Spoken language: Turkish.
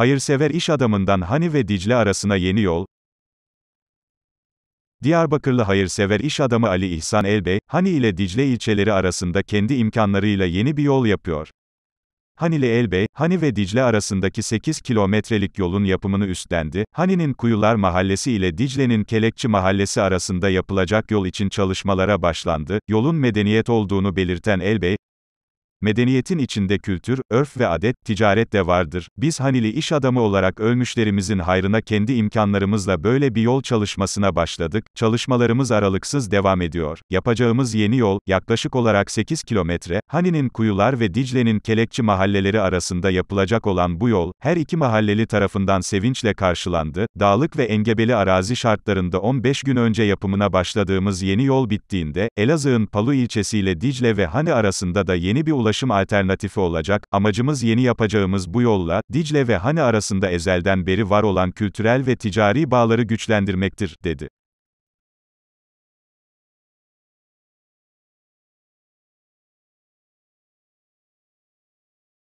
hayırsever iş adamından Hani ve Dicle arasına yeni yol, Diyarbakırlı hayırsever iş adamı Ali İhsan Elbey, Hani ile Dicle ilçeleri arasında kendi imkanlarıyla yeni bir yol yapıyor. Hani ile Elbey, Hani ve Dicle arasındaki 8 kilometrelik yolun yapımını üstlendi. Hani'nin Kuyular Mahallesi ile Dicle'nin Kelekçi Mahallesi arasında yapılacak yol için çalışmalara başlandı. Yolun medeniyet olduğunu belirten Elbey, Medeniyetin içinde kültür, örf ve adet, ticaret de vardır. Biz Hanili iş adamı olarak ölmüşlerimizin hayrına kendi imkanlarımızla böyle bir yol çalışmasına başladık. Çalışmalarımız aralıksız devam ediyor. Yapacağımız yeni yol, yaklaşık olarak 8 kilometre, Hani'nin Kuyular ve Dicle'nin Kelekçi mahalleleri arasında yapılacak olan bu yol, her iki mahalleli tarafından sevinçle karşılandı. Dağlık ve engebeli arazi şartlarında 15 gün önce yapımına başladığımız yeni yol bittiğinde, Elazığ'ın Palu ilçesiyle Dicle ve Hani arasında da yeni bir ulaşım ulaşım alternatifi olacak, amacımız yeni yapacağımız bu yolla, Dicle ve Hani arasında ezelden beri var olan kültürel ve ticari bağları güçlendirmektir, dedi.